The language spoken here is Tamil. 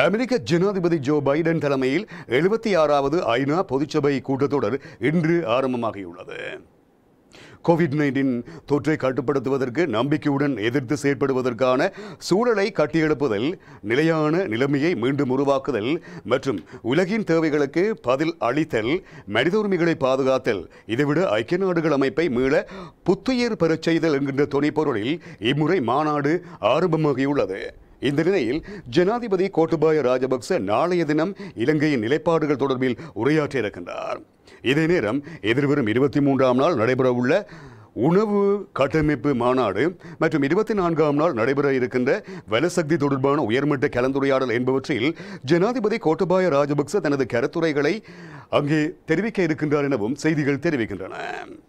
அமெரிக்க ஜனாதிபதி ஜோ பைடன் தலைமையில் எழுபத்தி ஆறாவது ஐநா பொதுச்சபை கூட்டத்தொடர் இன்று ஆரம்பமாகியுள்ளது கோவிட் நைன்டீன் தொற்றை கட்டுப்படுத்துவதற்கு நம்பிக்கையுடன் எதிர்த்து செயற்படுவதற்கான சூழலை கட்டியெழுப்புதல் நிலையான நிலைமையை மீண்டும் உருவாக்குதல் மற்றும் உலகின் தேவைகளுக்கு பதில் அளித்தல் மனித உரிமைகளை பாதுகாத்தல் இதைவிட ஐக்கிய நாடுகள் அமைப்பை மீள புத்துயிர் பெறச் செய்தல் என்கின்ற துணைப்பொருளில் இம்முறை மாநாடு ஆரம்பமாகியுள்ளது இந்த நிலையில் ஜனாதிபதி கோட்டபாய ராஜபக்ச நாளைய தினம் இலங்கையின் நிலைப்பாடுகள் தொடர்பில் உரையாற்ற இருக்கின்றார் இதே நேரம் எதிர்வரும் இருபத்தி மூன்றாம் நாள் நடைபெறவுள்ள உணவு கட்டமைப்பு மாநாடு மற்றும் இருபத்தி நான்காம் நாள் நடைபெற இருக்கின்ற வலசக்தி தொடர்பான உயர்மட்ட கலந்துரையாடல் என்பவற்றில் ஜனாதிபதி கோட்டபாய ராஜபக்ச தனது கருத்துரைகளை அங்கே தெரிவிக்க இருக்கின்றார் எனவும் செய்திகள் தெரிவிக்கின்றன